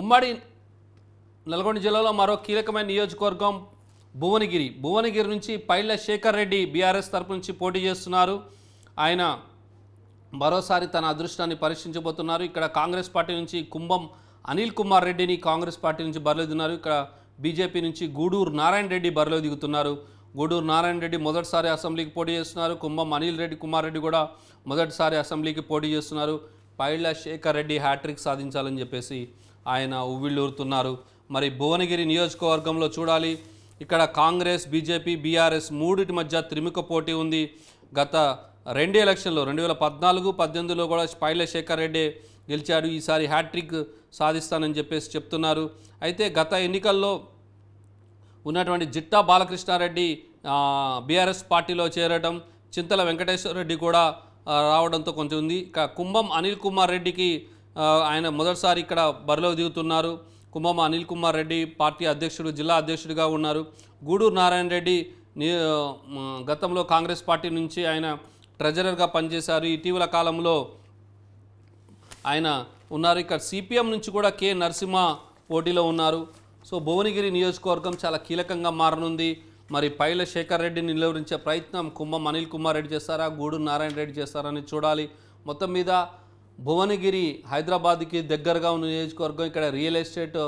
ఉమ్మడి నల్గొండ జిల్లాలో మరో కీలకమైన నియోజకవర్గం భువనగిరి భువనగిరి నుంచి పైళ్ళ శేఖర్ రెడ్డి బీఆర్ఎస్ తరపు నుంచి పోటీ చేస్తున్నారు ఆయన మరోసారి తన అదృష్టాన్ని పరీక్షించబోతున్నారు ఇక్కడ కాంగ్రెస్ పార్టీ నుంచి కుంభం అనిల్ కుమార్ రెడ్డిని కాంగ్రెస్ పార్టీ నుంచి బరిలోదిన్నారు ఇక్కడ బీజేపీ నుంచి గూడూరు నారాయణ రెడ్డి బరిలో దిగుతున్నారు గూడూరు నారాయణ రెడ్డి మొదటిసారి అసెంబ్లీకి పోటీ చేస్తున్నారు కుంభం అనిల్ రెడ్డి కుమార్ రెడ్డి కూడా మొదటిసారి అసెంబ్లీకి పోటీ చేస్తున్నారు పైళ్ళ శేఖర్ రెడ్డి హ్యాట్రిక్ సాధించాలని చెప్పేసి ఆయన ఉవ్విళ్ళూరుతున్నారు మరి భువనగిరి నియోజకవర్గంలో చూడాలి ఇక్కడ కాంగ్రెస్ బీజేపీ బీఆర్ఎస్ మూడిటి మధ్య త్రిముఖ పోటీ ఉంది గత రెండు ఎలక్షన్లో రెండు వేల పద్నాలుగు పద్దెనిమిదిలో కూడా పైల శేఖర్ రెడ్డి గెలిచాడు ఈసారి హ్యాట్రిక్ సాధిస్తానని చెప్పేసి చెప్తున్నారు అయితే గత ఎన్నికల్లో ఉన్నటువంటి జిట్టా బాలకృష్ణారెడ్డి బీఆర్ఎస్ పార్టీలో చేరడం చింతల వెంకటేశ్వర రెడ్డి కూడా రావడంతో కొంచెం ఉంది కుంభం అనిల్ కుమార్ రెడ్డికి ఆయన మొదటిసారి ఇక్కడ బరిలో దిగుతున్నారు కుమ్మమ్మ అనిల్ కుమార్ రెడ్డి పార్టీ అధ్యక్షుడు జిల్లా అధ్యక్షుడిగా ఉన్నారు గూడూరు నారాయణ రెడ్డి గతంలో కాంగ్రెస్ పార్టీ నుంచి ఆయన ట్రెజరర్గా పనిచేశారు ఇటీవల కాలంలో ఆయన ఉన్నారు ఇక్కడ సిపిఎం నుంచి కూడా కె నరసింహ పోటీలో ఉన్నారు సో భువనగిరి నియోజకవర్గం చాలా కీలకంగా మారనుంది మరి పైల శేఖర్ రెడ్డిని నిలవరించే ప్రయత్నం కుంభం అనిల్ కుమార్ రెడ్డి చేస్తారా గూడూరు నారాయణ రెడ్డి చేస్తారని చూడాలి మొత్తం మీద భువనగిరి హైదరాబాద్కి దగ్గరగా ఉన్న నియోజకవర్గం ఇక్కడ రియల్ ఎస్టేట్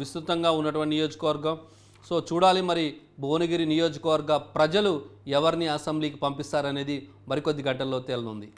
విస్తృతంగా ఉన్నటువంటి నియోజకవర్గం సో చూడాలి మరి భువనగిరి నియోజకవర్గ ప్రజలు ఎవరిని అసెంబ్లీకి పంపిస్తారనేది మరికొద్ది గంటల్లో తేలనుంది